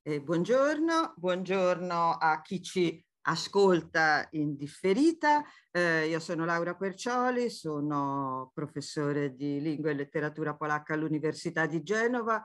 Eh, buongiorno, buongiorno a chi ci ascolta in differita. Eh, io sono Laura Quercioli, sono professore di lingua e letteratura polacca all'Università di Genova.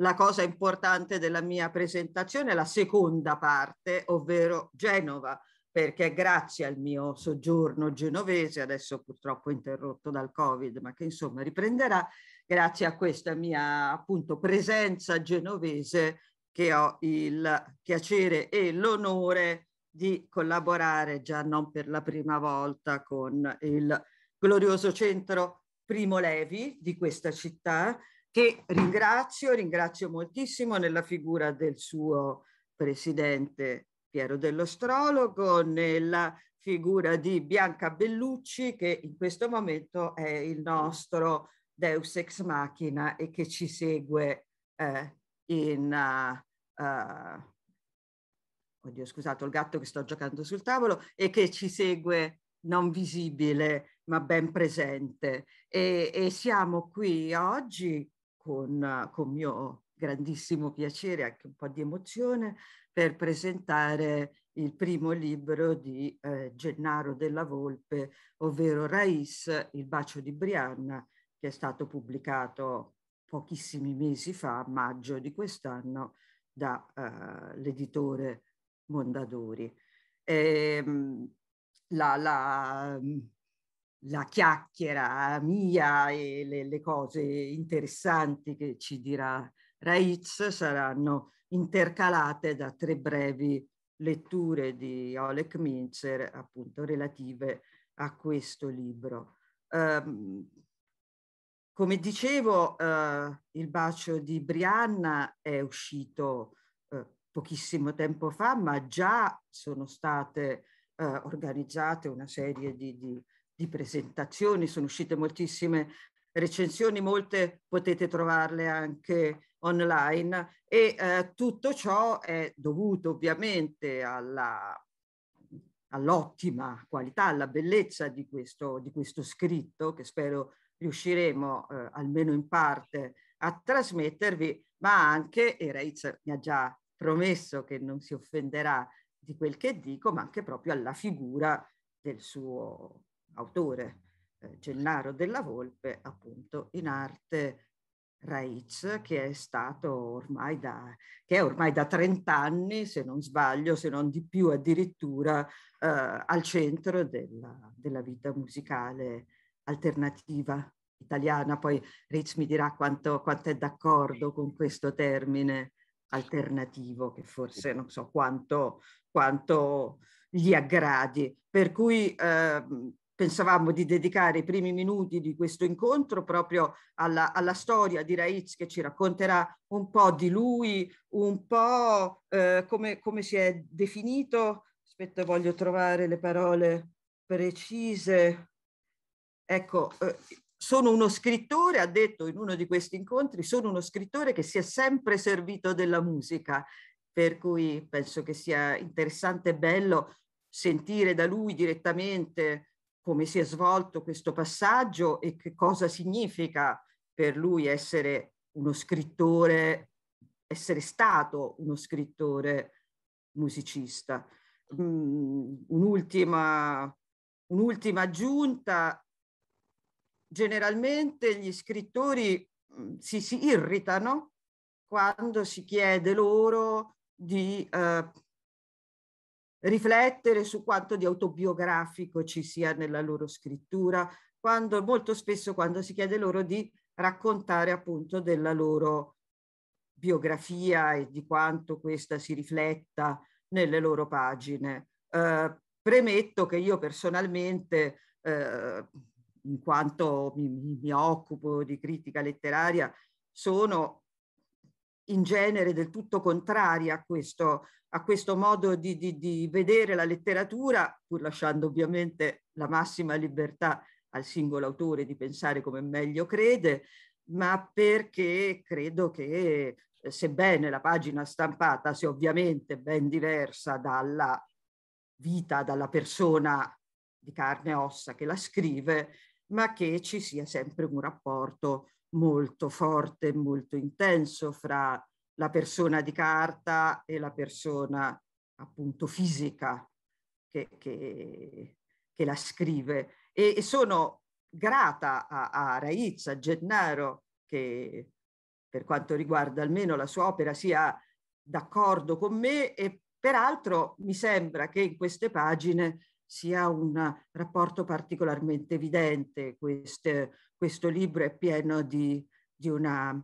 La cosa importante della mia presentazione è la seconda parte, ovvero Genova, perché grazie al mio soggiorno genovese, adesso purtroppo interrotto dal Covid, ma che insomma riprenderà, grazie a questa mia appunto presenza genovese che ho il piacere e l'onore di collaborare già non per la prima volta con il glorioso centro Primo Levi di questa città che ringrazio, ringrazio moltissimo nella figura del suo presidente Piero dell'Ostrologo, nella figura di Bianca Bellucci che in questo momento è il nostro Deus ex machina e che ci segue eh, in, uh, uh, oddio scusate, il gatto che sto giocando sul tavolo e che ci segue non visibile ma ben presente. E, e siamo qui oggi con, con mio grandissimo piacere, anche un po' di emozione, per presentare il primo libro di eh, Gennaro della Volpe, ovvero Raiz, il bacio di Brianna, che è stato pubblicato pochissimi mesi fa, maggio di quest'anno, dall'editore eh, uh, Mondadori. E, ehm, la, la, la, chiacchiera mia e le, le, cose interessanti che ci dirà Raiz saranno intercalate da tre brevi letture di Oleg Minzer, appunto relative a questo libro. Um, come dicevo, eh, il bacio di Brianna è uscito eh, pochissimo tempo fa, ma già sono state eh, organizzate una serie di, di, di, presentazioni, sono uscite moltissime recensioni, molte potete trovarle anche online e eh, tutto ciò è dovuto ovviamente alla, all'ottima qualità, alla bellezza di questo, di questo scritto che spero riusciremo eh, almeno in parte a trasmettervi, ma anche, e Reitz mi ha già promesso che non si offenderà di quel che dico, ma anche proprio alla figura del suo autore, eh, Gennaro della Volpe, appunto in arte Reitz, che è stato ormai da, che è ormai da 30 anni, se non sbaglio, se non di più addirittura, eh, al centro della, della vita musicale alternativa italiana, poi Rich mi dirà quanto, quanto è d'accordo con questo termine alternativo che forse non so quanto, quanto gli aggradi. Per cui eh, pensavamo di dedicare i primi minuti di questo incontro proprio alla, alla, storia di Raiz che ci racconterà un po' di lui, un po' eh, come, come, si è definito. Aspetta, voglio trovare le parole precise. Ecco, eh, sono uno scrittore, ha detto in uno di questi incontri, sono uno scrittore che si è sempre servito della musica, per cui penso che sia interessante e bello sentire da lui direttamente come si è svolto questo passaggio e che cosa significa per lui essere uno scrittore, essere stato uno scrittore musicista. Mm, un'ultima, un'ultima aggiunta generalmente gli scrittori mm, si, si irritano quando si chiede loro di eh, riflettere su quanto di autobiografico ci sia nella loro scrittura, quando, molto spesso quando si chiede loro di raccontare appunto della loro biografia e di quanto questa si rifletta nelle loro pagine. Eh, premetto che io personalmente eh, in quanto mi, mi occupo di critica letteraria, sono in genere del tutto contraria a questo, a questo modo di, di, di, vedere la letteratura, pur lasciando ovviamente la massima libertà al singolo autore di pensare come meglio crede, ma perché credo che eh, sebbene la pagina stampata sia ovviamente ben diversa dalla vita, dalla persona di carne e ossa che la scrive, ma che ci sia sempre un rapporto molto forte, molto intenso fra la persona di carta e la persona appunto fisica che, che, che la scrive. E, e, sono grata a, a Raizza, a Gennaro, che per quanto riguarda almeno la sua opera sia d'accordo con me e peraltro mi sembra che in queste pagine sia un rapporto particolarmente evidente. Queste, questo libro è pieno di, di una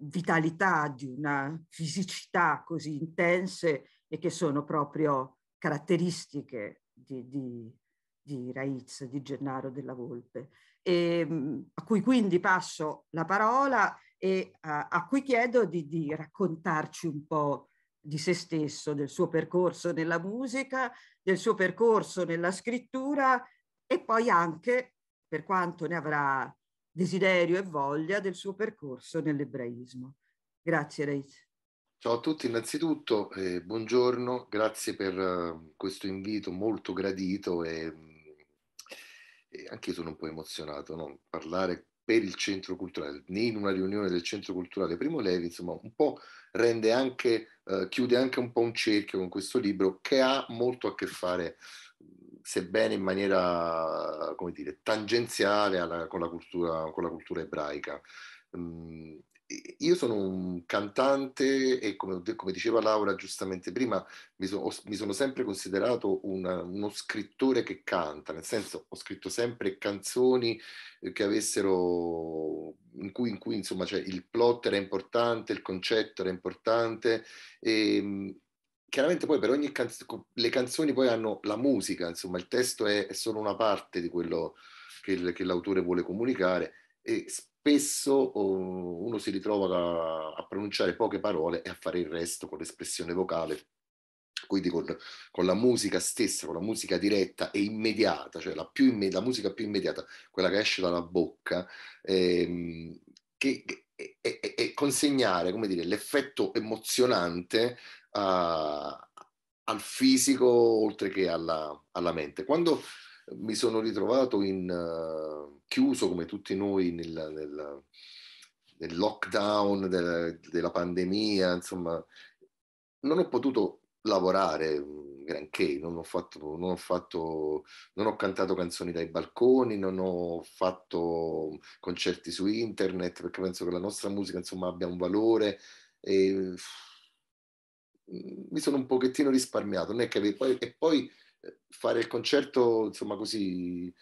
vitalità, di una fisicità così intense e che sono proprio caratteristiche di, di, di Raiz, di Gennaro della Volpe, e, a cui quindi passo la parola e a, a cui chiedo di, di raccontarci un po' di se stesso, del suo percorso nella musica, del suo percorso nella scrittura e poi anche, per quanto ne avrà desiderio e voglia, del suo percorso nell'ebraismo. Grazie Reis. Ciao a tutti, innanzitutto eh, buongiorno, grazie per uh, questo invito molto gradito e, mm, e anche io sono un po' emozionato, no? parlare per il centro culturale, in una riunione del centro culturale Primo Levi, insomma, un po' rende anche, eh, chiude anche un po' un cerchio con questo libro che ha molto a che fare, sebbene in maniera, come dire, tangenziale alla, con, la cultura, con la cultura ebraica. Mm, io sono un cantante e come, come diceva Laura giustamente prima, mi, so, ho, mi sono sempre considerato una, uno scrittore che canta, nel senso ho scritto sempre canzoni eh, che avessero, in cui, in cui insomma cioè, il plot era importante, il concetto era importante. E, ehm, chiaramente poi per ogni canzone, le canzoni poi hanno la musica, insomma il testo è, è solo una parte di quello che, che l'autore vuole comunicare. E spesso oh, uno si ritrova a, pronunciare poche parole e a fare il resto con l'espressione vocale, quindi con, con la musica stessa, con la musica diretta e immediata, cioè la, imme, la musica più immediata, quella che esce dalla bocca, ehm, che, e, e, e, consegnare come dire, l'effetto emozionante a, al fisico oltre che alla, alla mente. Quando mi sono ritrovato in, uh, chiuso come tutti noi nella, nella, nel lockdown della, della, pandemia, insomma, non ho potuto lavorare mm, granché, non ho, fatto, non, ho fatto, non ho cantato canzoni dai balconi, non ho fatto mm, concerti su internet, perché penso che la nostra musica insomma abbia un valore. E, mm, mi sono un pochettino risparmiato, non è che avevo, e poi fare il concerto, insomma, così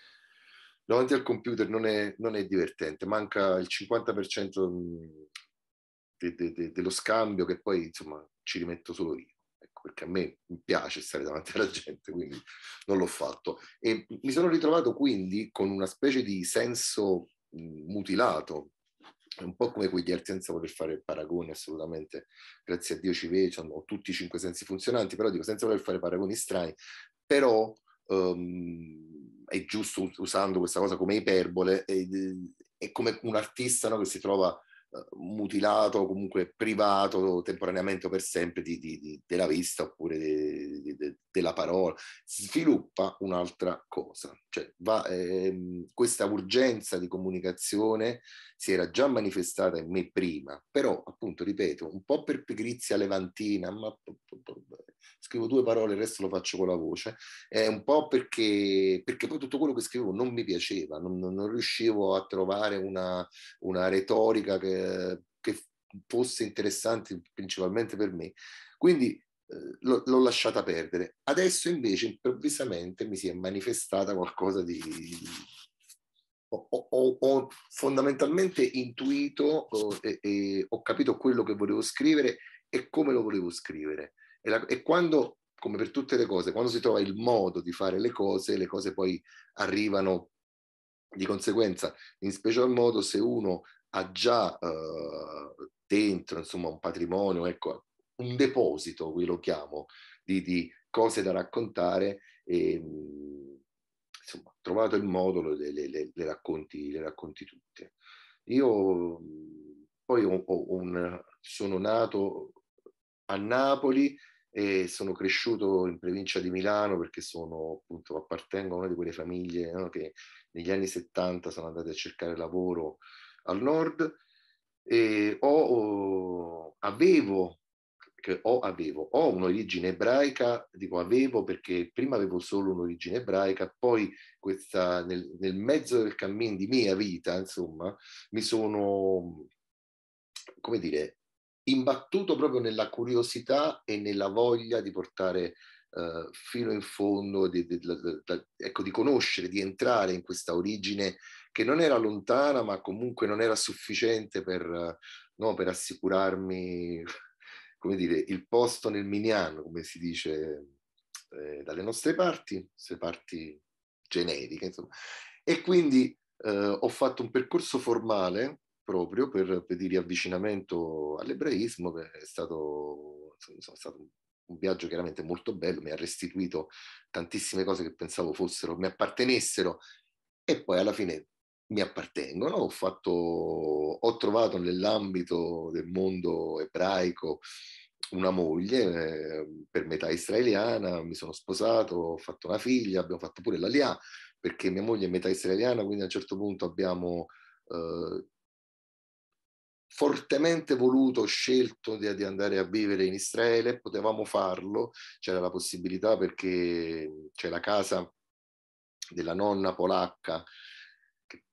davanti al computer non è, non è divertente, manca il 50% mm, de, de, de, dello scambio che poi, insomma, ci rimetto solo io. Ecco, perché a me piace stare davanti alla gente, quindi non l'ho fatto. E mi sono ritrovato quindi con una specie di senso mm, mutilato, un po' come quegli arti senza voler fare paragoni assolutamente, grazie a Dio ci vedono, tutti i cinque sensi funzionanti, però dico senza voler fare paragoni strani, però um, è giusto usando questa cosa come iperbole, è, eh, è come un artista no, che si trova mutilato comunque privato temporaneamente o per sempre di, di, di, della vista oppure della parola, sviluppa un'altra cosa. Cioè, va, ehm, questa urgenza di comunicazione si era già manifestata in me prima, però appunto, ripeto, un po' per pigrizia levantina, ma scrivo due parole, il resto lo faccio con la voce, è un po' perché, perché poi tutto quello che scrivevo non mi piaceva, non, non riuscivo a trovare una, una retorica che eh, che fosse interessante principalmente per me. Quindi eh, l'ho, l'ho lasciata perdere. Adesso invece improvvisamente mi si è manifestata qualcosa di... Ho, ho, ho fondamentalmente intuito e, e, ho capito quello che volevo scrivere e come lo volevo scrivere. e, la, e quando come per tutte le cose, quando si trova il modo di fare le cose, le cose poi arrivano di conseguenza, in special modo se uno ha già eh, dentro insomma, un patrimonio, ecco, un deposito, qui lo chiamo, di, di cose da raccontare e mm, insomma, trovato il modo, le, le, le, le racconti, tutte. Io mm, poi ho, ho un, sono nato a Napoli e sono cresciuto in provincia di Milano perché sono appunto appartengo a una di quelle famiglie no, che negli anni 70 sono andate a cercare lavoro al nord, e ho, oh, avevo, ho, avevo, ho un'origine ebraica, dico avevo perché prima avevo solo un'origine ebraica, poi questa, nel, nel mezzo del cammino di mia vita, insomma, mi sono, come dire, imbattuto proprio nella curiosità e nella voglia di portare eh, fino in fondo, di, di, di, ecco, di conoscere, di entrare in questa origine che non era lontana, ma comunque non era sufficiente per, eh, no, per assicurarmi come dire, il posto nel miniano, come si dice eh, dalle nostre parti, queste parti generiche, insomma. E quindi eh, ho fatto un percorso formale proprio per, per di riavvicinamento all'ebraismo, che è stato, insomma, stato un viaggio chiaramente molto bello, mi ha restituito tantissime cose che pensavo fossero, mi appartenessero e poi alla fine mi appartengono. Ho, fatto, ho trovato nell'ambito del mondo ebraico una moglie eh, per metà israeliana, mi sono sposato, ho fatto una figlia, abbiamo fatto pure l'Alia perché mia moglie è metà israeliana, quindi a un certo punto abbiamo eh, fortemente voluto, scelto di, di, andare a vivere in Israele, potevamo farlo, c'era la possibilità perché c'è la casa della nonna polacca che,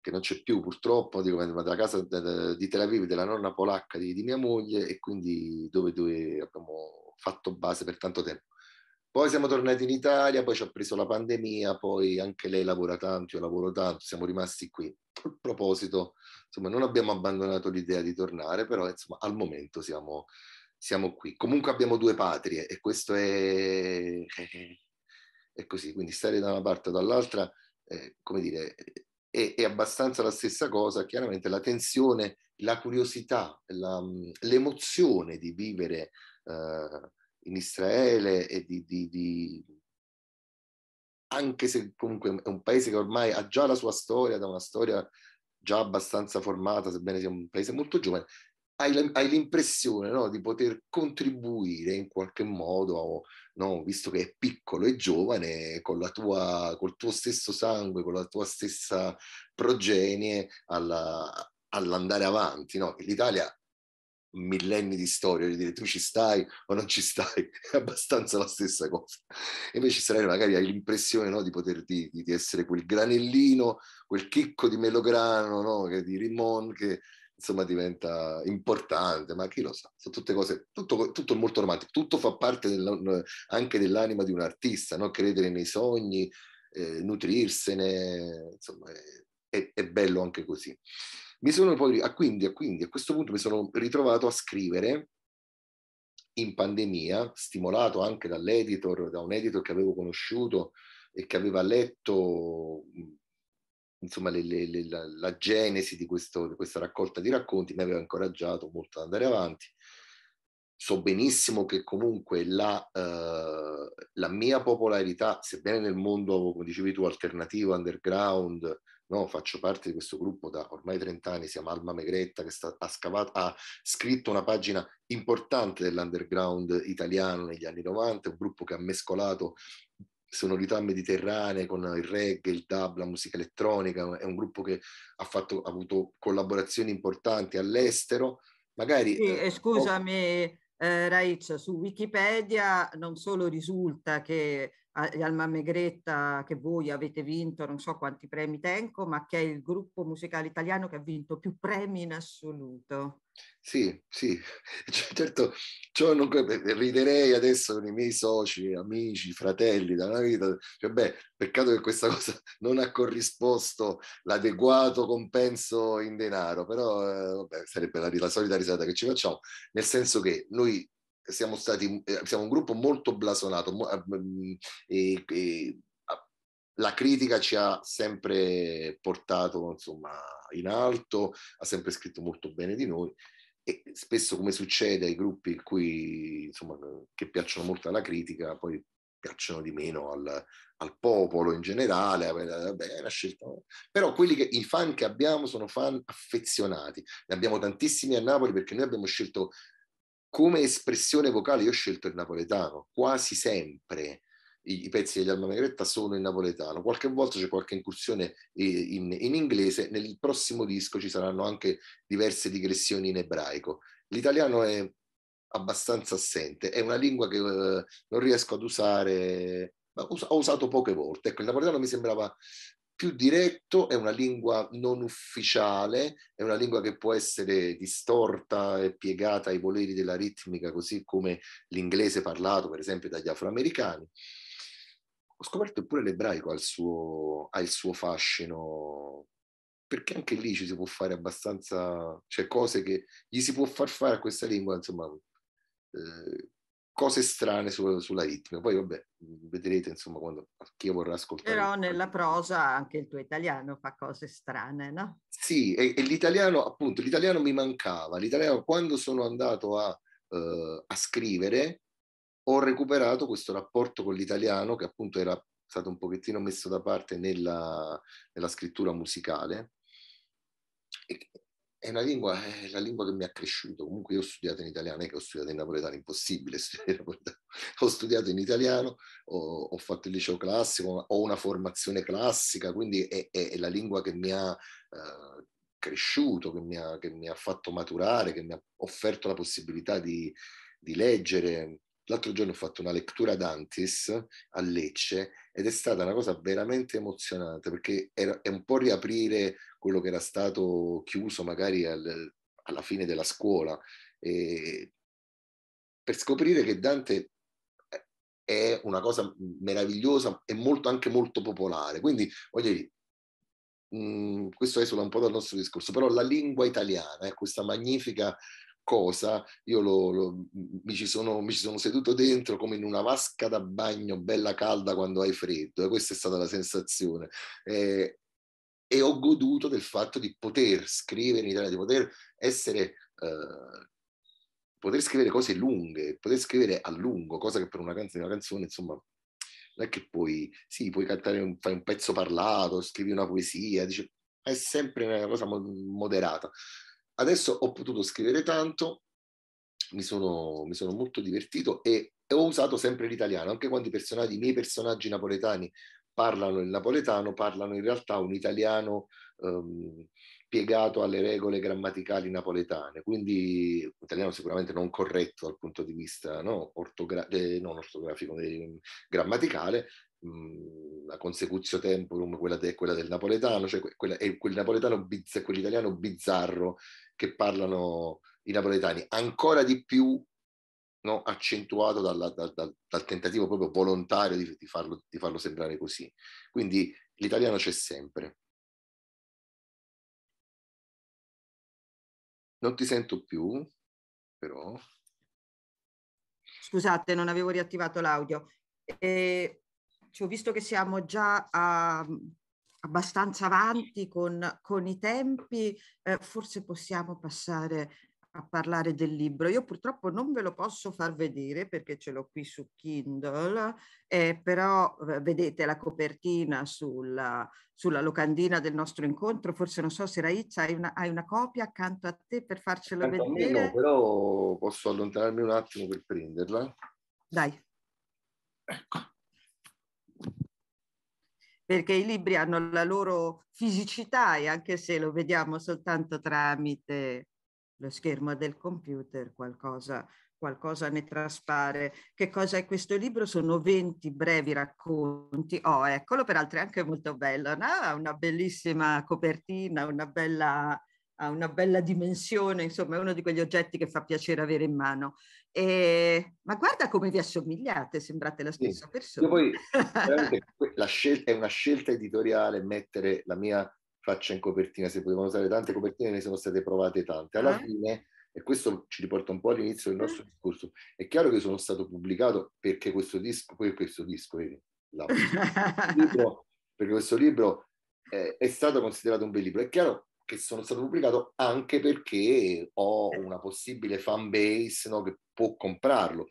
che non c'è più purtroppo, dico, ma della casa di Tel Aviv della nonna polacca di, di mia moglie e quindi dove, dove abbiamo fatto base per tanto tempo. Poi siamo tornati in Italia, poi ci ha preso la pandemia, poi anche lei lavora tanto, io lavoro tanto, siamo rimasti qui. A proposito, insomma, non abbiamo abbandonato l'idea di tornare, però insomma, al momento siamo, siamo qui. Comunque abbiamo due patrie e questo è, è così, quindi stare da una parte o dall'altra, eh, come dire, è, è, abbastanza la stessa cosa, chiaramente la tensione, la curiosità, la, l'emozione di vivere. Eh, in Israele e di, di, di, anche se comunque è un paese che ormai ha già la sua storia, da una storia già abbastanza formata, sebbene sia un paese molto giovane, hai, l'impressione no, di poter contribuire in qualche modo, no, visto che è piccolo e giovane, con la tua, col tuo stesso sangue, con la tua stessa progenie alla, all'andare avanti. No? L'Italia millenni di storia di dire tu ci stai o non ci stai è abbastanza la stessa cosa invece Serena magari hai l'impressione no, di poter di, di, essere quel granellino quel chicco di melograno no, che di Rimon che insomma diventa importante ma chi lo sa sono tutte cose tutto, tutto molto romantico tutto fa parte del, anche dell'anima di un artista no? credere nei sogni eh, nutrirsene insomma è, è, è bello anche così mi sono poi, ah, quindi, ah, quindi a questo punto mi sono ritrovato a scrivere in pandemia, stimolato anche dall'editor, da un editor che avevo conosciuto e che aveva letto mm, insomma, le, le, le, la, la, genesi di, questo, di, questa raccolta di racconti, mi aveva incoraggiato molto ad andare avanti. So benissimo che comunque la, eh, la mia popolarità, sebbene nel mondo, come dicevi tu, alternativo, underground, No, faccio parte di questo gruppo da ormai 30 anni, siamo Alma Megretta, che sta, ha, scavato, ha, scritto una pagina importante dell'underground italiano negli anni 90, un gruppo che ha mescolato sonorità mediterranee con il reggae, il dub, la musica elettronica, è un gruppo che ha, fatto, ha avuto collaborazioni importanti all'estero, magari... Sì, eh, scusami, ho... eh, Raic, su Wikipedia non solo risulta che Alma Megretta che voi avete vinto non so quanti premi tengo, ma che è il gruppo musicale italiano che ha vinto più premi in assoluto. Sì, sì, cioè, certo, ciò cioè, non, eh, riderei adesso con i miei soci, amici, fratelli da una vita, cioè, beh, peccato che questa cosa non ha corrisposto l'adeguato compenso in denaro, però eh, vabbè, sarebbe la, la solita risata che ci facciamo, nel senso che noi siamo stati eh, siamo un gruppo molto blasonato eh, mm, e, e ah, la critica ci ha sempre portato insomma, in alto, ha sempre scritto molto bene di noi e spesso come succede ai gruppi in cui, insomma, che piacciono molto alla critica, poi piacciono di meno al, al popolo in generale, vabbè, è una scelta. Però quelli che, i fan che abbiamo sono fan affezionati, ne abbiamo tantissimi a Napoli perché noi abbiamo scelto come espressione vocale io ho scelto il napoletano, quasi sempre i, i pezzi degli Alma Negretta sono in napoletano, qualche volta c'è qualche incursione in, in inglese, nel prossimo disco ci saranno anche diverse digressioni in ebraico. L'italiano è abbastanza assente, è una lingua che uh, non riesco ad usare, ma ho usato poche volte. Ecco, il napoletano mi sembrava più diretto, è una lingua non ufficiale, è una lingua che può essere distorta e piegata ai voleri della ritmica, così come l'inglese parlato, per esempio, dagli afroamericani. Ho scoperto pure l'ebraico ha il, suo, ha il suo fascino, perché anche lì ci si può fare abbastanza, cioè cose che gli si può far fare a questa lingua, insomma, eh, cose strane su, sulla ritmica. Poi vabbè, vedrete insomma quando chi vorrà ascoltare. Però nella prosa anche il tuo italiano fa cose strane, no? Sì, e, e l'italiano appunto, l'italiano mi mancava. L'italiano quando sono andato a, uh, a scrivere ho recuperato questo rapporto con l'italiano che appunto era stato un pochettino messo da parte nella, nella scrittura musicale è una lingua, è la lingua che mi ha cresciuto. Comunque io ho studiato in italiano, è che ho studiato in napoletano, impossibile studiare in napoletano. Ho studiato in italiano, ho, ho, fatto il liceo classico, ho una formazione classica, quindi è, è, è la lingua che mi ha eh, cresciuto, che mi ha, che mi ha, fatto maturare, che mi ha offerto la possibilità di, di leggere. L'altro giorno ho fatto una lettura d'Antis a Lecce ed è stata una cosa veramente emozionante perché era, è un po' riaprire quello che era stato chiuso magari al, alla fine della scuola e per scoprire che Dante eh, è una cosa meravigliosa e molto, anche molto popolare. Quindi, voglio dire, mm, questo esula un po' dal nostro discorso, però la lingua italiana è eh, questa magnifica cosa, io lo, lo, mi, ci sono, mi, ci sono, seduto dentro come in una vasca da bagno bella calda quando hai freddo e questa è stata la sensazione. Eh, e ho goduto del fatto di poter scrivere in italiano, di poter essere... Eh, poter scrivere cose lunghe, poter scrivere a lungo, cosa che per una, canz- una canzone, insomma, non è che puoi, sì, puoi cantare, un, fai un pezzo parlato, scrivi una poesia, dice, è sempre una cosa moderata adesso ho potuto scrivere tanto, mi sono, mi sono molto divertito e, ho usato sempre l'italiano, anche quando i, personaggi, i miei personaggi napoletani parlano il napoletano, parlano in realtà un italiano ehm, piegato alle regole grammaticali napoletane, quindi un italiano sicuramente non corretto dal punto di vista no, ortogra- eh, non ortografico, eh, grammaticale, Mhmm, la consecutio temporum, quella, de, quella del napoletano, cioè quella, è quel napoletano biz, quell'italiano bizzarro che parlano i napoletani, ancora di più no, accentuato dalla, dal, dal, dal, tentativo proprio volontario di, di, farlo, di farlo sembrare così. Quindi l'italiano c'è sempre. Non ti sento più, però. Scusate, non avevo riattivato l'audio. Eh, cioè, visto che siamo già uh, abbastanza avanti con, con i tempi, eh, forse possiamo passare a parlare del libro. Io purtroppo non ve lo posso far vedere perché ce l'ho qui su Kindle, eh, però eh, vedete la copertina sulla, sulla, locandina del nostro incontro. Forse non so se Raizza hai una, hai una copia accanto a te per farcela Tanto vedere. No, però posso allontanarmi un attimo per prenderla. Dai. Ecco perché i libri hanno la loro fisicità e anche se lo vediamo soltanto tramite lo schermo del computer, qualcosa, qualcosa ne traspare. Che cosa è questo libro? Sono 20 brevi racconti. Oh, eccolo, peraltro è anche molto bello, no? una bellissima copertina, una bella ha una bella dimensione, insomma è uno di quegli oggetti che fa piacere avere in mano. E... Ma guarda come vi assomigliate, sembrate la stessa sì. persona. Io poi, la scelta è una scelta editoriale mettere la mia faccia in copertina, se potevano usare tante copertine ne sono state provate tante. Alla eh? fine, e questo ci riporta un po' all'inizio del nostro ah. discorso, è chiaro che sono stato pubblicato perché questo disco, poi questo disco, vedi, libro, perché questo libro è, è stato considerato un bel libro. È chiaro che sono stato pubblicato anche perché ho una possibile fan base no, che può comprarlo.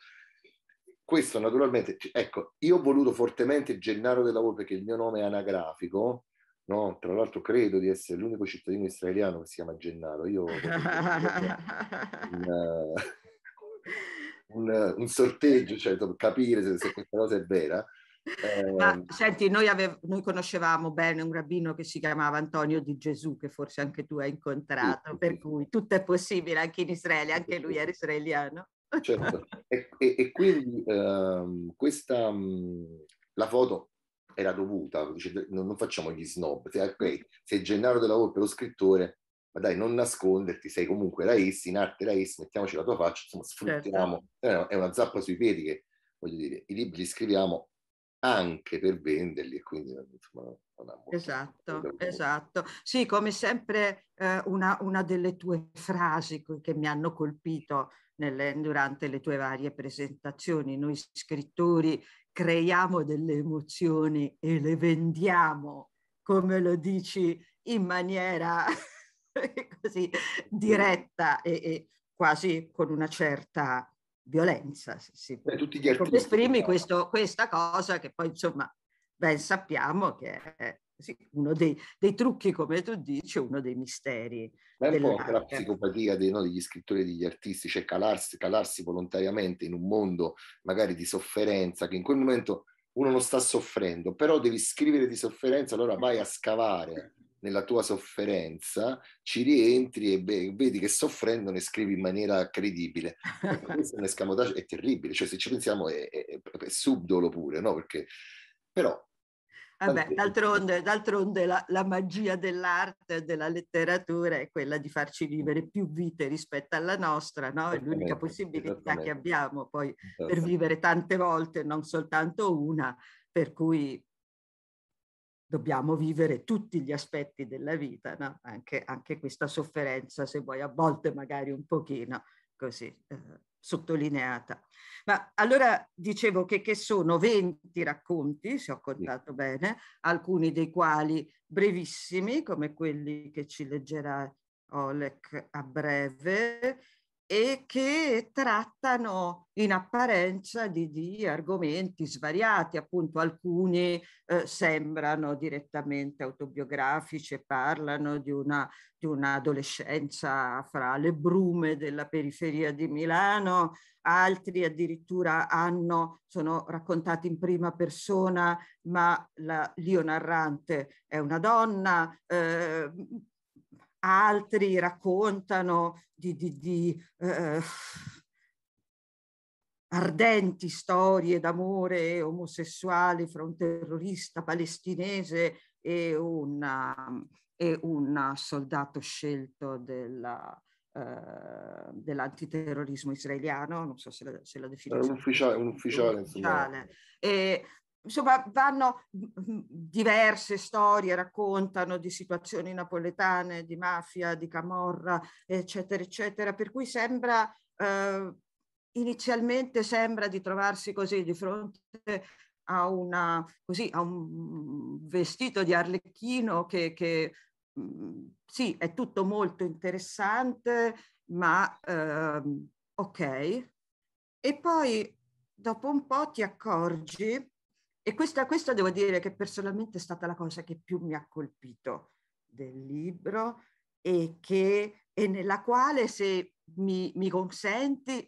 Questo naturalmente, ecco, io ho voluto fortemente Gennaro della Volpe perché il mio nome è anagrafico, no? tra l'altro credo di essere l'unico cittadino israeliano che si chiama Gennaro. Io un, un, un sorteggio, cioè, per capire se, se questa cosa è vera. Ma ehm senti, noi, avev- noi, conoscevamo bene un rabbino che si chiamava Antonio di Gesù, che forse anche tu hai incontrato, sì, per sì. cui tutto è possibile anche in Israele, anche lui era israeliano. Certo, e, e, e, quindi uh, questa, um, la foto era dovuta, dice, non, non, facciamo gli snob, se, okay, mm. sei Gennaro della Volpe lo scrittore, ma dai non nasconderti, sei comunque Rais, in arte Rais, mettiamoci la tua faccia, insomma sfruttiamo, certo. Eh è una zappa sui piedi che voglio dire, i libri li scriviamo anche per venderli e quindi insomma, non ha molto Esatto, esatto. Sì, come sempre eh, una, una, delle tue frasi che mi hanno colpito nelle, durante le tue varie presentazioni, noi scrittori creiamo delle emozioni e le vendiamo, come lo dici in maniera così diretta e, e quasi con una certa violenza. Se si, Beh, tutti gli artisti, esprimi diciamo. questo, questa cosa che poi insomma ben sappiamo che è sì, uno dei, dei, trucchi, come tu dici, uno dei misteri. Ma è un po' la psicopatia dei, no, degli scrittori e degli artisti, cioè calarsi, calarsi volontariamente in un mondo magari di sofferenza, che in quel momento uno non sta soffrendo, però devi scrivere di sofferenza, allora vai a scavare nella tua sofferenza, ci rientri e beh, vedi che soffrendo ne scrivi in maniera credibile. Ecco, questo è un escamotage, è terribile, cioè se ci pensiamo è, è, è subdolo pure, no? Perché, però... Vabbè, d'altronde, d'altronde la, la, magia dell'arte e della letteratura è quella di farci vivere più vite rispetto alla nostra, no? È l'unica possibilità che abbiamo poi per vivere tante volte, non soltanto una, per cui dobbiamo vivere tutti gli aspetti della vita, no? anche, anche, questa sofferenza, se vuoi, a volte magari un pochino così eh, sottolineata. Ma allora dicevo che, che, sono 20 racconti, se ho contato bene, alcuni dei quali brevissimi, come quelli che ci leggerà Olek a breve, e che trattano in apparenza di, di argomenti svariati, appunto alcuni eh, sembrano direttamente autobiografici parlano di una, di un'adolescenza fra le brume della periferia di Milano, altri addirittura hanno, sono raccontati in prima persona, ma la l'io narrante è una donna, eh, altri raccontano di, di, di eh, ardenti storie d'amore omosessuali fra un terrorista palestinese e, una, e un soldato scelto della, eh, dell'antiterrorismo israeliano, non so se la, se la definisco. Un ufficiale, un ufficiale, un ufficiale. E, insomma, vanno diverse storie, raccontano di situazioni napoletane, di mafia, di camorra, eccetera, eccetera, per cui sembra, eh, inizialmente sembra di trovarsi così di fronte a, una, così, a un vestito di arlecchino che, che mm, sì, è tutto molto interessante, ma eh, ok. E poi dopo un po' ti accorgi e questa, questa devo dire che personalmente è stata la cosa che più mi ha colpito del libro e, che, e nella quale, se mi, mi consenti,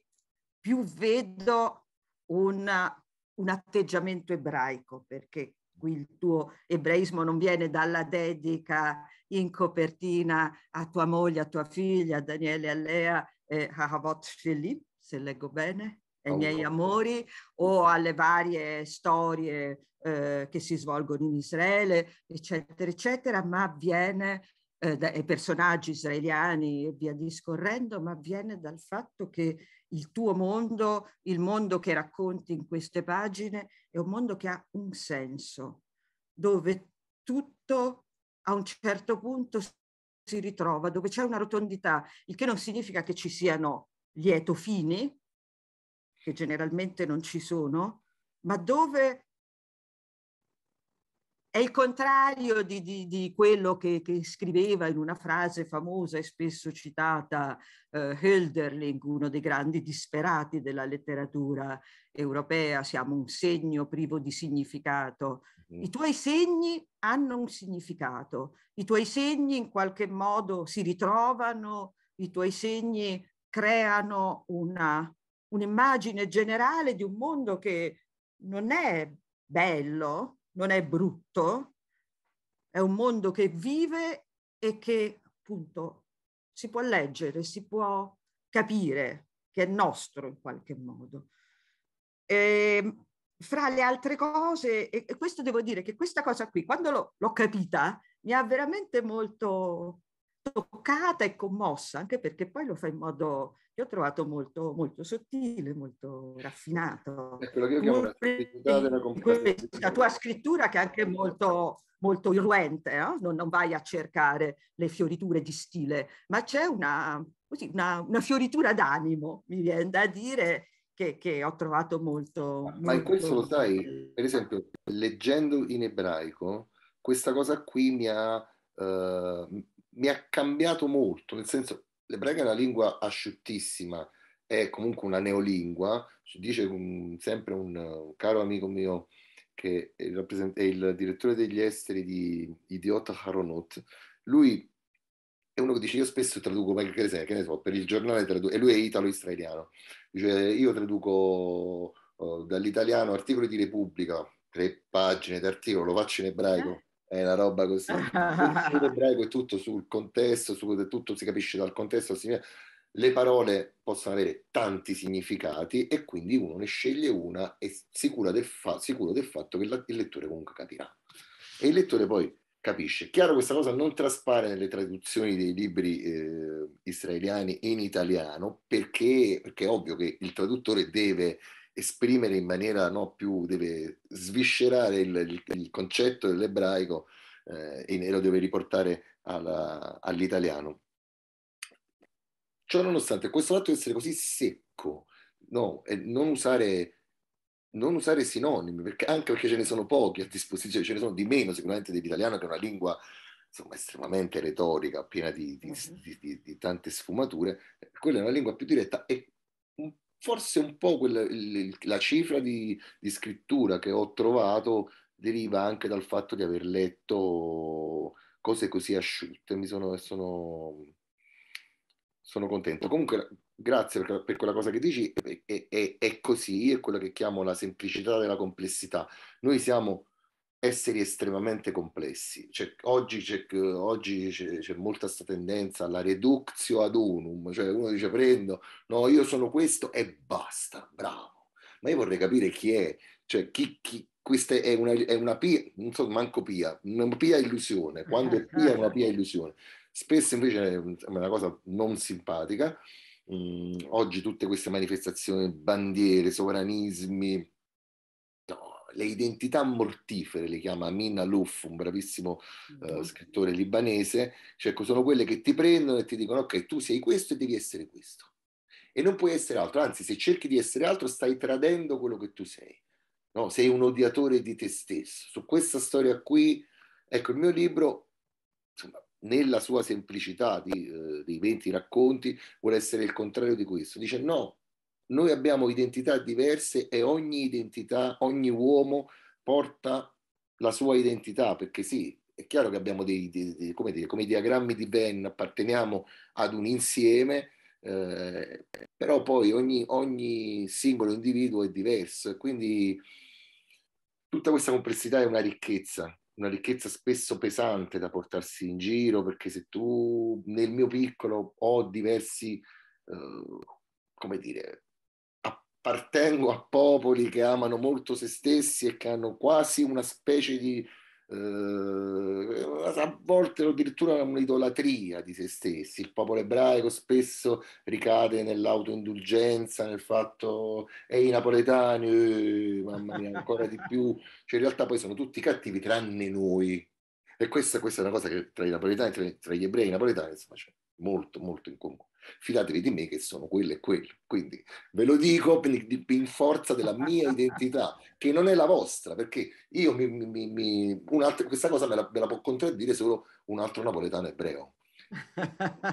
più vedo una, un atteggiamento ebraico, perché qui il tuo ebraismo non viene dalla dedica in copertina a tua moglie, a tua figlia, a Daniele Allea e a Havot Shelly, se leggo bene, ai miei amori o alle varie storie eh, che si svolgono in Israele, eccetera, eccetera, ma viene eh, dai personaggi israeliani e via discorrendo, ma viene dal fatto che il tuo mondo, il mondo che racconti in queste pagine, è un mondo che ha un senso, dove tutto a un certo punto si ritrova, dove c'è una rotondità, il che non significa che ci siano lieto fini, che generalmente non ci sono, ma dove è il contrario di, di, di quello che, che, scriveva in una frase famosa e spesso citata eh, Hölderling, uno dei grandi disperati della letteratura europea, siamo un segno privo di significato. Mm-hmm. I tuoi segni hanno un significato, i tuoi segni in qualche modo si ritrovano, i tuoi segni creano una un'immagine generale di un mondo che non è bello, non è brutto, è un mondo che vive e che appunto si può leggere, si può capire, che è nostro in qualche modo. E, ehm, fra le altre cose, e, e questo devo dire che questa cosa qui, quando l'ho, l'ho capita, mi ha veramente molto toccata e commossa, anche perché poi lo fa in modo che ho trovato molto, molto sottile, molto raffinato. È quello che io chiamo la scrittura della Questa tua scrittura che è anche molto, molto irruente, no? Eh? non, non, vai a cercare le fioriture di stile, ma c'è una, così, una, una fioritura d'animo, mi viene da dire, che, che, ho trovato molto... Ma molto... in questo lo sai, per esempio, leggendo in ebraico, questa cosa qui mi ha, eh, mi ha cambiato molto, nel senso l'ebraico è una lingua asciuttissima, è comunque una neolingua, ci dice un, sempre un, un, caro amico mio che è il, è il direttore degli esteri di Idiota Haronot, lui è uno che dice io spesso traduco che ne so, per il giornale traduco, e lui è italo-israeliano, dice io traduco uh, dall'italiano articoli di Repubblica, tre pagine d'articolo, lo faccio in ebraico, è una roba così. Il ebraico è tutto sul contesto, su, tutto si capisce dal contesto. Le parole possono avere tanti significati e quindi uno ne sceglie una e sicuro del, fa, sicuro del fatto che la, il lettore comunque capirà. E il lettore poi capisce. Chiaro questa cosa non traspare nelle traduzioni dei libri eh, israeliani in italiano perché, perché è ovvio che il traduttore deve esprimere in maniera no, più, deve sviscerare il, il, il concetto dell'ebraico eh, e lo deve riportare alla, all'italiano. Ciò nonostante, questo fatto di essere così secco, no, e non usare non usare sinonimi, perché, anche perché ce ne sono pochi a disposizione, ce ne sono di meno sicuramente dell'italiano, che è una lingua insomma, estremamente retorica, piena di, di, di, di, tante sfumature, quella è una lingua più diretta e forse un po' quella, il, la cifra di, di, scrittura che ho trovato deriva anche dal fatto di aver letto cose così asciutte. Mi sono, sono, sono contento. Comunque, grazie per, per, quella cosa che dici, è, è, è così, è quella che chiamo la semplicità della complessità. Noi siamo esseri estremamente complessi. C'è, oggi, c'è, oggi c'è, c'è, molta questa tendenza alla reductio ad unum, cioè uno dice prendo, no, io sono questo e basta, bravo. Ma io vorrei capire chi è, cioè chi, chi questa è una, è una pia, non so, manco pia, una pia illusione, eh, quando è eh, pia è eh. una pia illusione. Spesso invece è una cosa non simpatica. Mm, oggi tutte queste manifestazioni, bandiere, sovranismi, le identità mortifere, le chiama Amin Alouf, un bravissimo uh, scrittore libanese, cioè sono quelle che ti prendono e ti dicono ok, tu sei questo e devi essere questo. E non puoi essere altro, anzi se cerchi di essere altro stai tradendo quello che tu sei. No? Sei un odiatore di te stesso. Su questa storia qui, ecco, il mio libro, insomma, nella sua semplicità di, eh, dei 20 racconti, vuole essere il contrario di questo. Dice no, noi abbiamo identità diverse e ogni identità, ogni uomo porta la sua identità, perché sì, è chiaro che abbiamo dei, dei, dei come, dire, come i diagrammi di Venn, apparteniamo ad un insieme, eh, però poi ogni, ogni, singolo individuo è diverso e quindi tutta questa complessità è una ricchezza, una ricchezza spesso pesante da portarsi in giro, perché se tu nel mio piccolo ho diversi, eh, come dire, appartengo a popoli che amano molto se stessi e che hanno quasi una specie di eh, a volte addirittura un'idolatria di se stessi. Il popolo ebraico spesso ricade nell'autoindulgenza, nel fatto e i napoletani, eh, mamma mia, ancora di più. Cioè, in realtà poi sono tutti cattivi tranne noi. E questa, questa è una cosa che tra i napoletani, tra, tra gli ebrei e i napoletani, insomma, c'è molto, molto in comune. Fidatevi di me che sono quello e quello. Quindi ve lo dico in forza della mia identità, che non è la vostra, perché io mi, mi, mi, questa cosa me la, me la può contraddire solo un altro napoletano ebreo.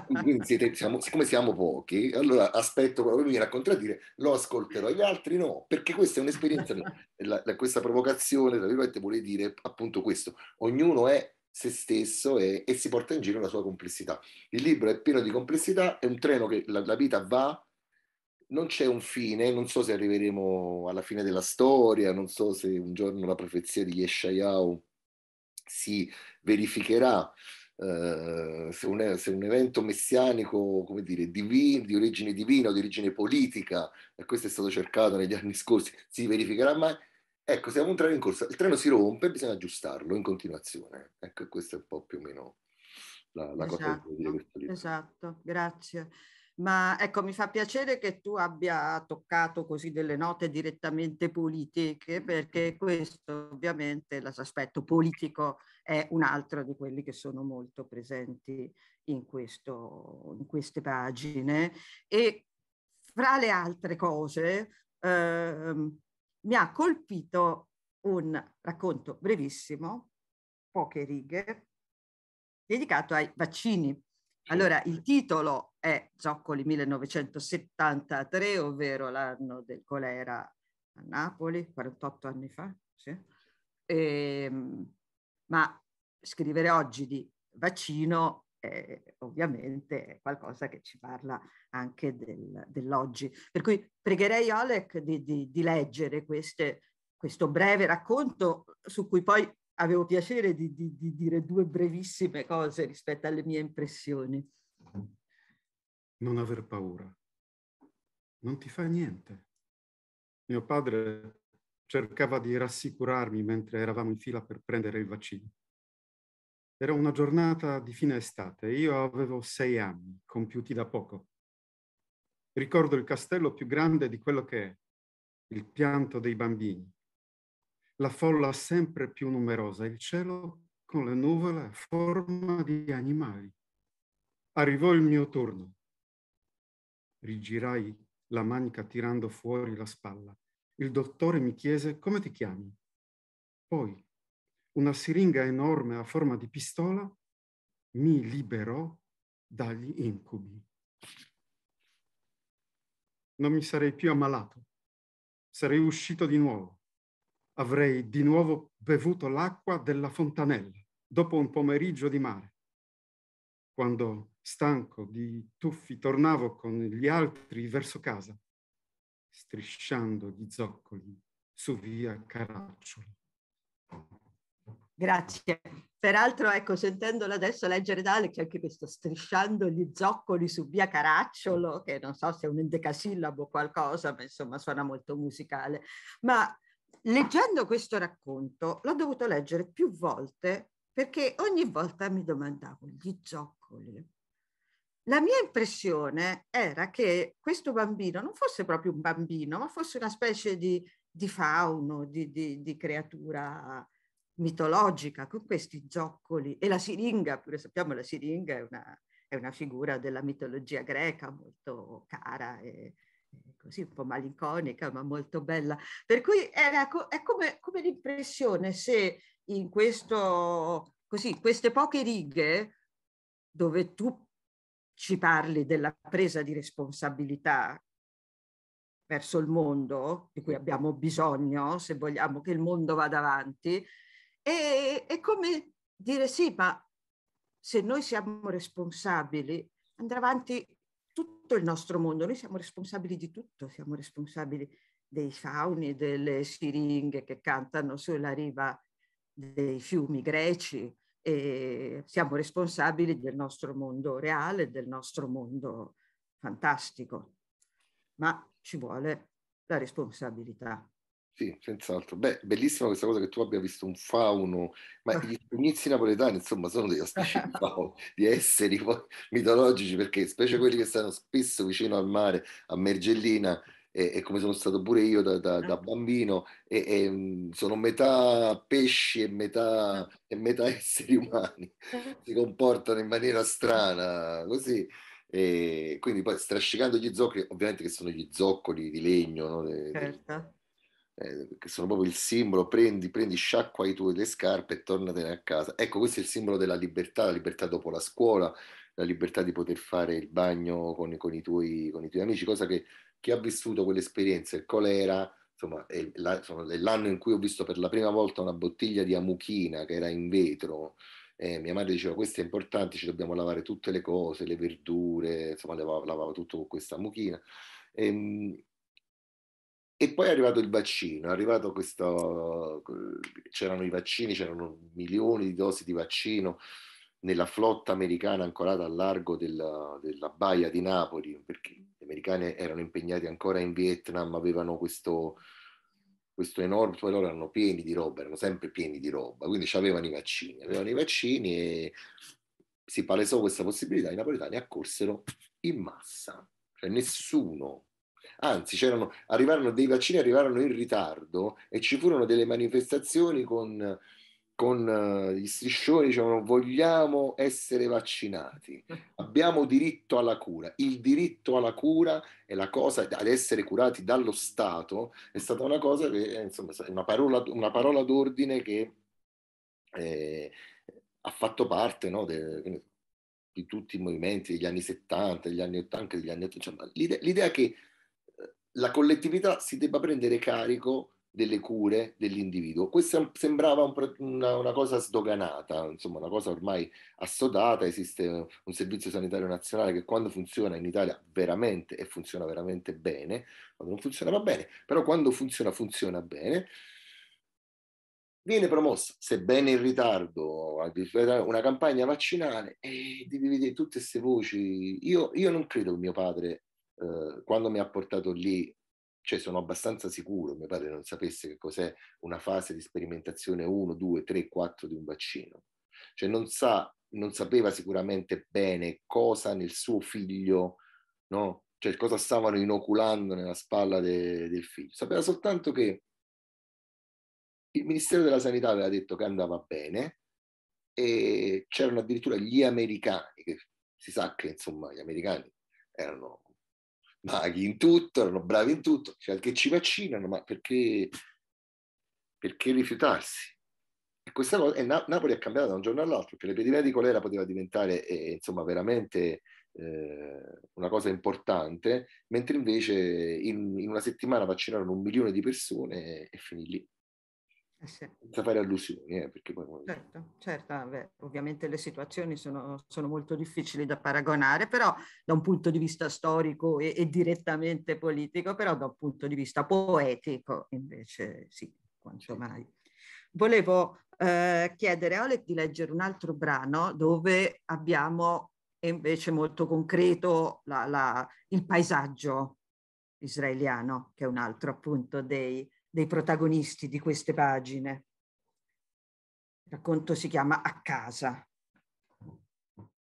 Quindi siete, siamo, siccome siamo pochi, allora aspetto quello che mi viene a contraddire, lo ascolterò, gli altri no, perché questa è un'esperienza, la, la, questa provocazione, tra virgolette, vuole dire appunto questo, ognuno è se stesso e, e, si porta in giro la sua complessità. Il libro è pieno di complessità, è un treno che la, la vita va, non c'è un fine, non so se arriveremo alla fine della storia, non so se un giorno la profezia di Yeshayahu si verificherà, eh, se, un, se, un, evento messianico, come dire, divino, di origine divina o di origine politica, e questo è stato cercato negli anni scorsi, si verificherà mai, Ecco, siamo un treno in corsa. Il treno si rompe, bisogna aggiustarlo in continuazione. Ecco, questa è un po' più o meno la, la esatto, cosa che voglio esatto, dire. esatto, grazie. Ma ecco, mi fa piacere che tu abbia toccato così delle note direttamente politiche, perché questo ovviamente l'aspetto politico è un altro di quelli che sono molto presenti in, questo, in queste pagine. E fra le altre cose, ehm, mi ha colpito un racconto brevissimo, poche righe, dedicato ai vaccini. Allora, il titolo è Zoccoli 1973, ovvero l'anno del colera a Napoli, 48 anni fa. Sì. E, ehm, ma scrivere oggi di vaccino eh, ovviamente è qualcosa che ci parla anche del, dell'oggi. Per cui pregherei Oleg di, di, di leggere queste, questo breve racconto su cui poi avevo piacere di, di, di, dire due brevissime cose rispetto alle mie impressioni. Non aver paura. Non ti fa niente. Mio padre cercava di rassicurarmi mentre eravamo in fila per prendere il vaccino. Era una giornata di fine estate e io avevo sei anni, compiuti da poco. Ricordo il castello più grande di quello che è, il pianto dei bambini, la folla sempre più numerosa, il cielo con le nuvole a forma di animali. Arrivò il mio turno. Rigirai la manica tirando fuori la spalla. Il dottore mi chiese come ti chiami. Poi una siringa enorme a forma di pistola mi liberò dagli incubi. Non mi sarei più ammalato, sarei uscito di nuovo, avrei di nuovo bevuto l'acqua della fontanella dopo un pomeriggio di mare. Quando stanco di tuffi tornavo con gli altri verso casa, strisciando gli zoccoli su via Caracciolo. Grazie. Peraltro, ecco, sentendolo adesso leggere da Alex, anche questo strisciando gli zoccoli su via Caracciolo, che non so se è un endecasillabo o qualcosa, ma insomma suona molto musicale. Ma leggendo questo racconto l'ho dovuto leggere più volte perché ogni volta mi domandavo gli zoccoli. La mia impressione era che questo bambino non fosse proprio un bambino, ma fosse una specie di, di fauno, di, di, di creatura mitologica con questi zoccoli e la siringa, pure sappiamo la siringa è una, è una figura della mitologia greca molto cara e, così un po' malinconica ma molto bella. Per cui era co- è come, come, l'impressione se in questo, così, queste poche righe dove tu ci parli della presa di responsabilità verso il mondo, di cui abbiamo bisogno se vogliamo che il mondo vada avanti, è, è come dire sì, ma se noi siamo responsabili, andrà avanti tutto il nostro mondo, noi siamo responsabili di tutto, siamo responsabili dei fauni, delle siringhe che cantano sulla riva dei fiumi greci, e siamo responsabili del nostro mondo reale, del nostro mondo fantastico, ma ci vuole la responsabilità. Sì, senz'altro. Beh, bellissima questa cosa che tu abbia visto un fauno, ma gli spugnizi napoletani, insomma, sono degli ostici di esseri mitologici, perché specie quelli che stanno spesso vicino al mare, a Mergellina, e, e come sono stato pure io da, da, da ah. bambino, e, e, mhmm, sono metà pesci e metà, e metà esseri umani, si comportano in maniera strana, così. E quindi poi strascicando gli zoccoli, ovviamente che sono gli zoccoli di legno, no? De, certo. Eh, che sono proprio il simbolo, prendi, prendi, sciacqua i tuoi le scarpe e tornatene a casa. Ecco, questo è il simbolo della libertà, la libertà dopo la scuola, la libertà di poter fare il bagno con, con, i, tuoi, con i, tuoi, amici, cosa che chi ha vissuto quell'esperienza, il colera, insomma, è, la, insomma, è l'anno in cui ho visto per la prima volta una bottiglia di amuchina che era in vetro, eh, mia madre diceva questo è importante, ci dobbiamo lavare tutte le cose, le verdure, insomma lavava, lavava tutto con questa amuchina. E, ehm, e poi è arrivato il vaccino, è arrivato questo, c'erano i vaccini, c'erano milioni di dosi di vaccino nella flotta americana ancorata al largo della, della baia di Napoli, perché gli americani erano impegnati ancora in Vietnam, avevano questo, questo enorme, poi loro erano pieni di roba, erano sempre pieni di roba, quindi avevano i vaccini, avevano i vaccini e si palesò questa possibilità, i napoletani accorsero in massa, cioè nessuno Anzi, arrivarono dei vaccini, arrivarono in ritardo e ci furono delle manifestazioni con, con eh, gli striscioni, dicevano vogliamo essere vaccinati, abbiamo diritto alla cura. Il diritto alla cura e la cosa, ad essere curati dallo Stato, è stata una cosa che, eh, insomma, è una parola, una parola d'ordine che... Eh, ha fatto parte no, de, di tutti i movimenti degli anni 70, degli anni 80, degli anni 80. L'idea, l'idea, che la collettività si debba prendere carico delle cure dell'individuo. Questa sembrava un, una, una, cosa sdoganata, insomma una cosa ormai assodata, esiste un servizio sanitario nazionale che quando funziona in Italia veramente e funziona veramente bene, quando non funziona va bene, però quando funziona funziona bene, viene promossa, sebbene in ritardo, una campagna vaccinale e devi vedere tutte queste voci. Io, io non credo che mio padre eh, quando mi ha portato lì, cioè sono abbastanza sicuro, mio padre non sapesse che cos'è una fase di sperimentazione 1, 2, 3, 4 di un vaccino. Cioè non, sa, non sapeva sicuramente bene cosa nel suo figlio, no? cioè cosa stavano inoculando nella spalla de, del figlio. Sapeva soltanto che il Ministero della Sanità aveva detto che andava bene e c'erano addirittura gli americani, che si sa che insomma gli americani erano maghi in tutto, erano bravi in tutto, c'è anche ci vaccinano, ma perché, perché rifiutarsi? E questa cosa, e Na- Napoli è cambiata da un giorno all'altro, perché l'epidemia di colera poteva diventare eh, insomma, veramente eh, una cosa importante, mentre invece in, in, una settimana vaccinarono un milione di persone e, e finì lì. Eh sì. fare allusioni, eh, perché poi... Certo, certo vabbè, ah, ovviamente le situazioni sono, sono, molto difficili da paragonare, però da un punto di vista storico e, e direttamente politico, però da un punto di vista poetico invece sì, quanto sì. mai. Volevo eh, chiedere a Oleg di leggere un altro brano dove abbiamo invece molto concreto la, la, il paesaggio israeliano, che è un altro appunto dei dei protagonisti di queste pagine. Il racconto si chiama A casa.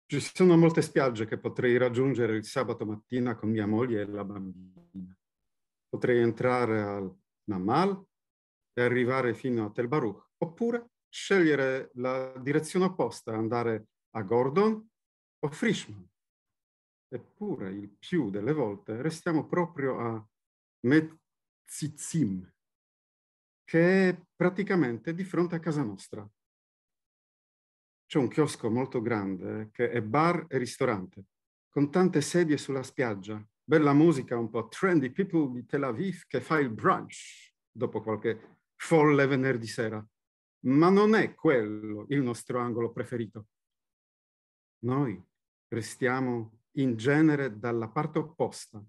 Ci sono molte spiagge che potrei raggiungere il sabato mattina con mia moglie e la bambina. Potrei entrare al Namal e arrivare fino a Tel Baruch, oppure scegliere la direzione opposta, andare a Gordon o Frischman. Eppure il più delle volte restiamo proprio a Metzizim, che è praticamente di fronte a casa nostra. C'è un chiosco molto grande che è bar e ristorante, con tante sedie sulla spiaggia, bella musica, un po' trendy people di Tel Aviv che fa il brunch dopo qualche folle venerdì sera. Ma non è quello il nostro angolo preferito. Noi restiamo in genere dalla parte opposta,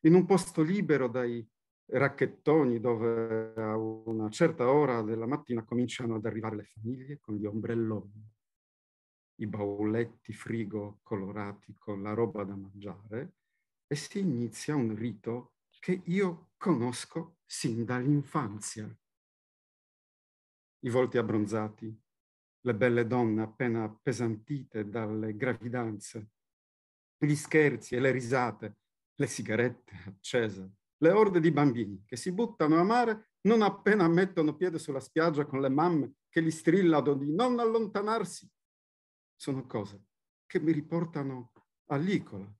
in un posto libero dai racchettoni dove a una certa ora della mattina cominciano ad arrivare le famiglie con gli ombrelloni, i bauletti frigo colorati con la roba da mangiare e si inizia un rito che io conosco sin dall'infanzia. I volti abbronzati, le belle donne appena appesantite dalle gravidanze, gli scherzi e le risate, le sigarette accese, le orde di bambini che si buttano a mare non appena mettono piede sulla spiaggia con le mamme che li strillano di non allontanarsi. Sono cose che mi riportano all'Icola,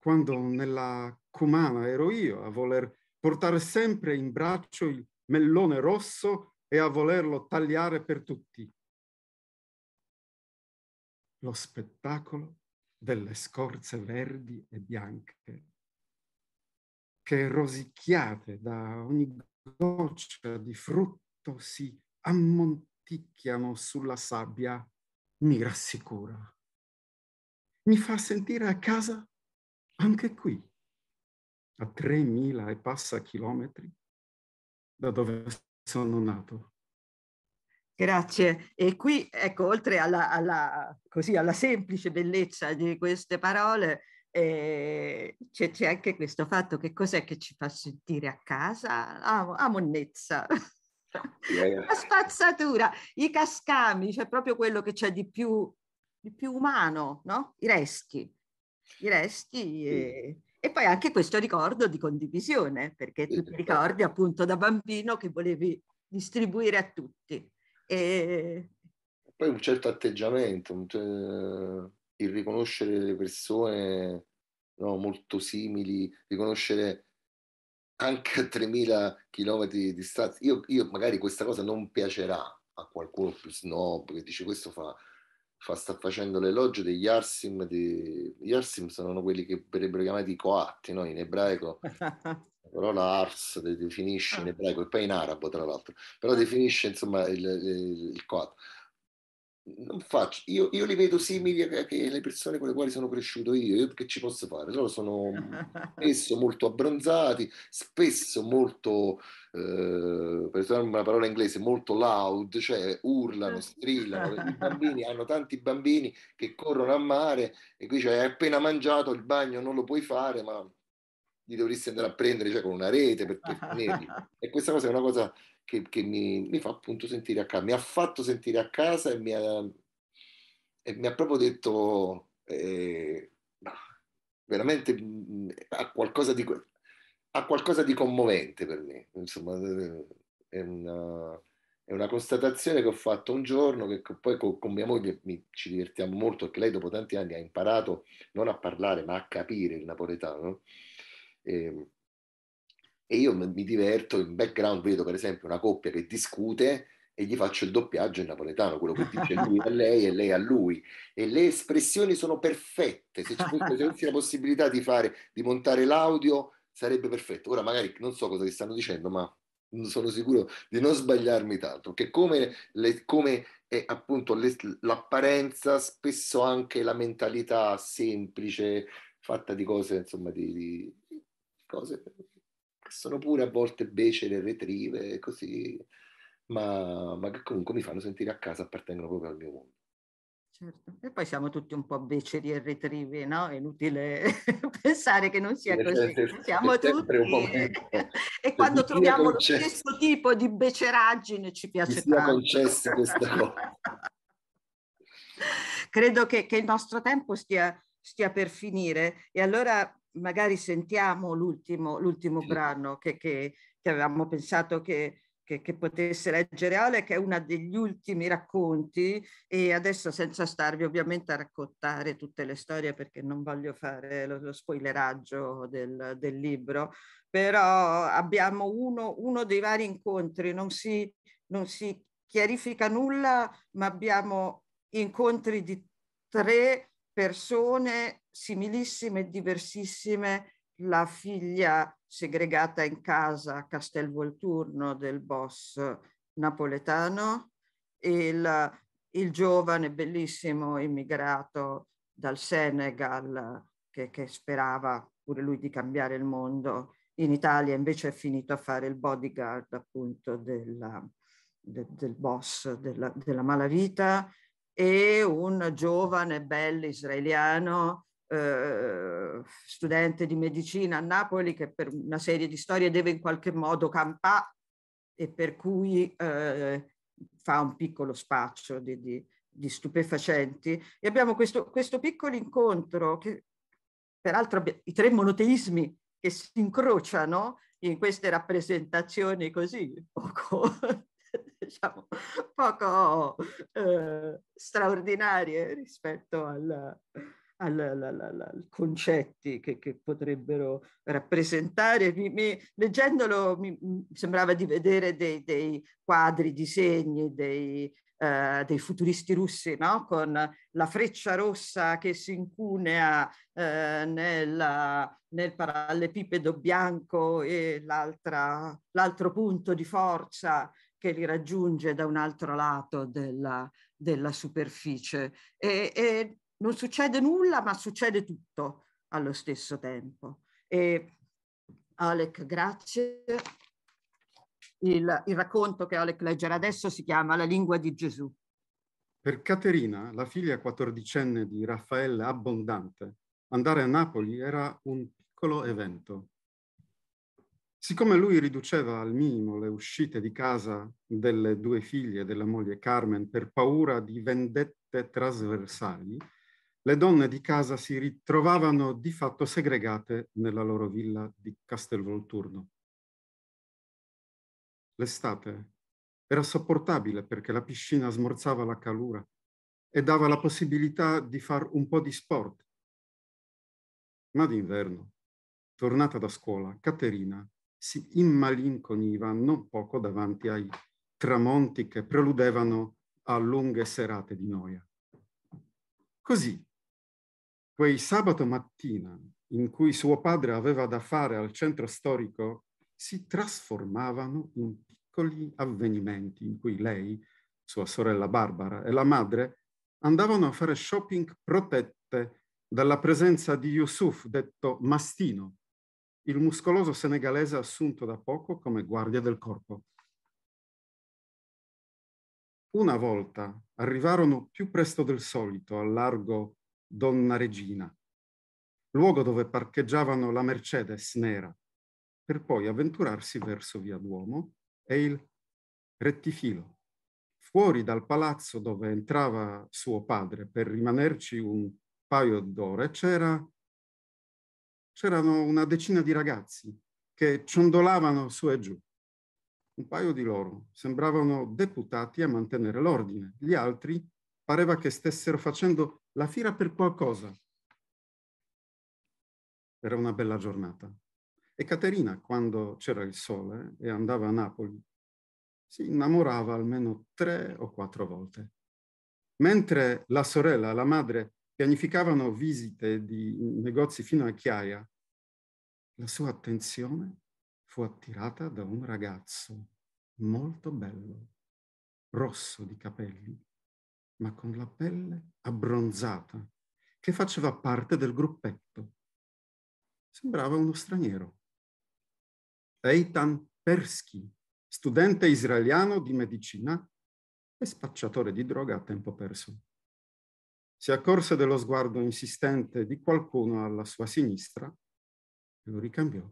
quando nella cumana ero io a voler portare sempre in braccio il mellone rosso e a volerlo tagliare per tutti. Lo spettacolo delle scorze verdi e bianche che rosicchiate da ogni goccia di frutto si ammonticchiano sulla sabbia mi rassicura. Mi fa sentire a casa anche qui, a 3.000 e passa chilometri da dove sono nato. Grazie. E qui, ecco, oltre alla, alla, così, alla semplice bellezza di queste parole, eh, c'è, c'è, anche questo fatto che cos'è che ci fa sentire a casa? Ah, monnezza. Yeah. La spazzatura, i cascami, cioè proprio quello che c'è di più, di più umano, no? I resti, i resti e, e, poi anche questo ricordo di condivisione, perché tu ti certo. ricordi appunto da bambino che volevi distribuire a tutti. E... Poi un certo atteggiamento, il riconoscere le persone no, molto simili, riconoscere anche a 3000 km di distanza. Io, io, magari questa cosa non piacerà a qualcuno più snob che dice questo fa, fa sta facendo l'elogio degli Arsim. Gli Arsim sono quelli che verrebbero chiamati coatti no? in ebraico. Però la Ars definisce in ah. ebraico e poi in arabo, tra l'altro, però definisce insomma il, il, il coatto non faccio, io, io, li vedo simili alle persone con le quali sono cresciuto io, io che ci posso fare? Loro sono spesso molto abbronzati, spesso molto, eh, per usare una parola inglese, molto loud, cioè urlano, strillano, i bambini hanno tanti bambini che corrono a mare e qui cioè hai appena mangiato il bagno non lo puoi fare, ma li dovresti andare a prendere cioè, con una rete per, tenerli. e questa cosa è una cosa che, che mi, mi, fa appunto sentire a casa, mi ha fatto sentire a casa e mi ha, e mi ha proprio detto eh, veramente mm, mm, ha qualcosa, di, ha qualcosa di commovente per me, insomma eh, è una, è una constatazione che ho fatto un giorno che poi con, con mia moglie mi, ci divertiamo molto perché lei dopo tanti anni ha imparato non a parlare ma a capire il napoletano. E, ehm, e io mi diverto, in background vedo per esempio una coppia che discute e gli faccio il doppiaggio in napoletano, quello che dice lui a lei e lei a lui. E le espressioni sono perfette. Se ci fosse la possibilità di fare, di montare l'audio, sarebbe perfetto. Ora magari non so cosa ti stanno dicendo, ma sono sicuro di non sbagliarmi tanto, perché come, le, come è appunto le, l'apparenza, spesso anche la mentalità semplice, fatta di cose, insomma, di, di cose che sono pure a volte becere, retrive, così, ma, ma che comunque mi fanno sentire a casa, appartengono proprio al mio mondo. Certo. E poi siamo tutti un po' beceri e retrive, no? È inutile pensare che non sia così. Siamo tutti. e cioè, quando troviamo lo stesso tipo di beceraggine ci piace mi tanto. concesso questa cosa. Credo che, che, il nostro tempo stia, stia per finire e allora magari sentiamo l'ultimo, l'ultimo brano che, che, che, avevamo pensato che, che, potesse leggere Ale, che è uno degli ultimi racconti e adesso senza starvi ovviamente a raccontare tutte le storie perché non voglio fare lo, lo spoileraggio del, del, libro, però abbiamo uno, uno dei vari incontri, non si, non si chiarifica nulla, ma abbiamo incontri di tre persone similissime e diversissime, la figlia segregata in casa a Castelvolturno del boss napoletano, il, il giovane bellissimo immigrato dal Senegal che, che sperava pure lui di cambiare il mondo in Italia, invece è finito a fare il bodyguard appunto della, del, del boss della, della malavita e un giovane bello israeliano, eh, studente di medicina a Napoli, che per una serie di storie deve in qualche modo campare e per cui eh, fa un piccolo spaccio di, di, di stupefacenti. E abbiamo questo, questo piccolo incontro, che peraltro i tre monoteismi che si incrociano in queste rappresentazioni così poco diciamo, poco eh, straordinarie rispetto alla, alla, alla, alla concetti che, che, potrebbero rappresentare. Mi, mi, leggendolo mi, sembrava di vedere dei, dei quadri, disegni, dei, eh, dei futuristi russi, no? con la freccia rossa che si incunea eh, nella, nel parallepipedo bianco e l'altro punto di forza che li raggiunge da un altro lato della, della superficie e, e, non succede nulla ma succede tutto allo stesso tempo. E Alec, grazie. Il, il racconto che Alec leggerà adesso si chiama La lingua di Gesù. Per Caterina, la figlia quattordicenne di Raffaele Abbondante, andare a Napoli era un piccolo evento. Siccome lui riduceva al minimo le uscite di casa delle due figlie della moglie Carmen per paura di vendette trasversali, le donne di casa si ritrovavano di fatto segregate nella loro villa di Castelvolturno. L'estate era sopportabile perché la piscina smorzava la calura e dava la possibilità di far un po' di sport. Ma d'inverno, tornata da scuola, Caterina si immalinconiva non poco davanti ai tramonti che preludevano a lunghe serate di noia. Così, quei sabato mattina in cui suo padre aveva da fare al centro storico si trasformavano in piccoli avvenimenti in cui lei, sua sorella Barbara e la madre andavano a fare shopping protette dalla presenza di Yusuf, detto Mastino, il muscoloso senegalese assunto da poco come guardia del corpo. Una volta arrivarono più presto del solito al largo Donna Regina, luogo dove parcheggiavano la Mercedes nera, per poi avventurarsi verso via Duomo e il rettifilo, fuori dal palazzo dove entrava suo padre per rimanerci un paio d'ore c'era c'erano una decina di ragazzi che ciondolavano su e giù. Un paio di loro sembravano deputati a mantenere l'ordine, gli altri pareva che stessero facendo la fiera per qualcosa. Era una bella giornata. E Caterina, quando c'era il sole e andava a Napoli, si innamorava almeno tre o quattro volte. Mentre la sorella, la madre, pianificavano visite di negozi fino a Chiaia, la sua attenzione fu attirata da un ragazzo molto bello, rosso di capelli, ma con la pelle abbronzata, che faceva parte del gruppetto. Sembrava uno straniero. Eitan Persky, studente israeliano di medicina e spacciatore di droga a tempo perso si accorse dello sguardo insistente di qualcuno alla sua sinistra e lo ricambiò.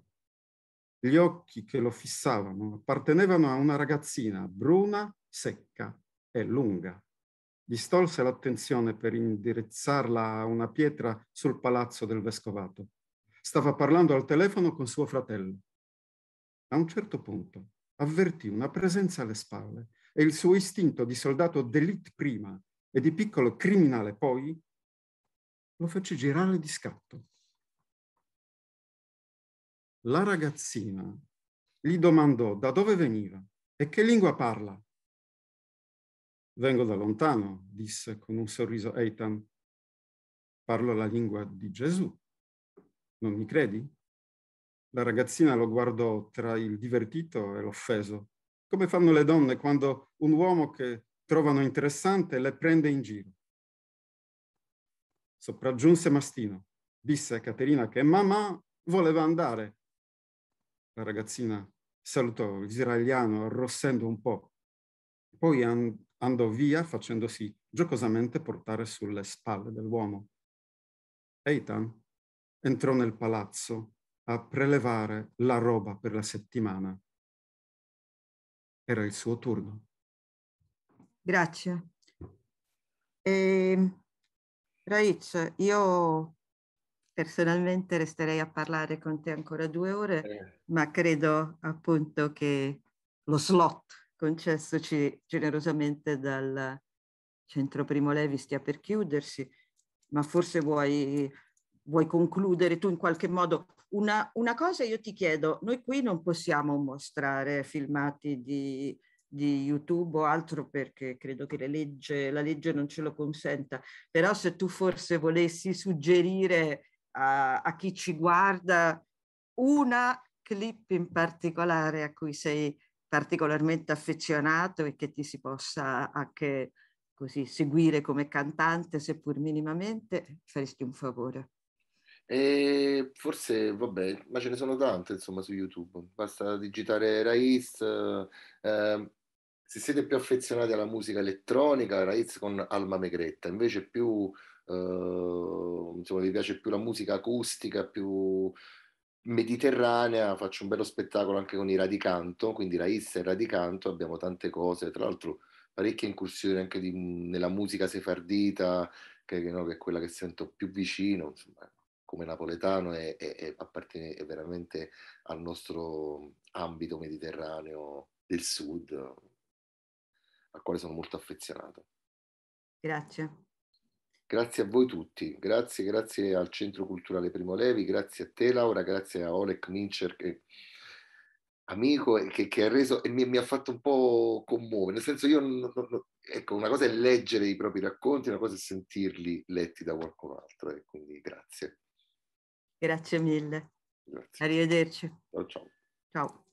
Gli occhi che lo fissavano appartenevano a una ragazzina bruna, secca e lunga. Distolse l'attenzione per indirizzarla a una pietra sul palazzo del vescovato. Stava parlando al telefono con suo fratello. A un certo punto avvertì una presenza alle spalle e il suo istinto di soldato d'élite prima e di piccolo criminale poi, lo fece girare di scatto. La ragazzina gli domandò da dove veniva e che lingua parla. Vengo da lontano, disse con un sorriso Eitan. Parlo la lingua di Gesù. Non mi credi? La ragazzina lo guardò tra il divertito e l'offeso, come fanno le donne quando un uomo che trovano interessante e le prende in giro. Sopraggiunse Mastino, disse a Caterina che mamma voleva andare. La ragazzina salutò l'israeliano arrossendo un po', poi and andò via facendosi giocosamente portare sulle spalle dell'uomo. Eitan entrò nel palazzo a prelevare la roba per la settimana. Era il suo turno. Grazie. E, ehm, Raic, io personalmente resterei a parlare con te ancora due ore, eh. ma credo appunto che lo slot concessoci generosamente dal Centro Primo Levi stia per chiudersi, ma forse vuoi, vuoi concludere tu in qualche modo. Una, una cosa io ti chiedo, noi qui non possiamo mostrare filmati di di YouTube o altro perché credo che legge, la legge non ce lo consenta, però se tu forse volessi suggerire a, a chi ci guarda una clip in particolare a cui sei particolarmente affezionato e che ti si possa anche così seguire come cantante, seppur minimamente, faresti un favore. E forse, vabbè, ma ce ne sono tante, insomma, su YouTube. Basta digitare Raiz, eh, ehm, se siete più affezionati alla musica elettronica, Raiz con Alma Megretta, invece più, eh, insomma, vi piace più la musica acustica, più mediterranea, faccio un bello spettacolo anche con i Radicanto, quindi Raiz e Radicanto, abbiamo tante cose, tra l'altro parecchie incursioni anche di, nella musica sefardita, che, che, no, che, è quella che sento più vicino, insomma, come napoletano e, e, e appartiene veramente al nostro ambito mediterraneo del sud, al quale sono molto affezionato. Grazie. Grazie a voi tutti, grazie, grazie al Centro Culturale Primo Levi, grazie a te Laura, grazie a Oleg Mincer che amico che, che ha reso e mi, mi, ha fatto un po' commuovere, nel senso io, non, non, ecco, una cosa è leggere i propri racconti, una cosa è sentirli letti da qualcun altro e eh, quindi grazie. Grazie mille. Grazie. Arrivederci. Ciao ciao. Ciao.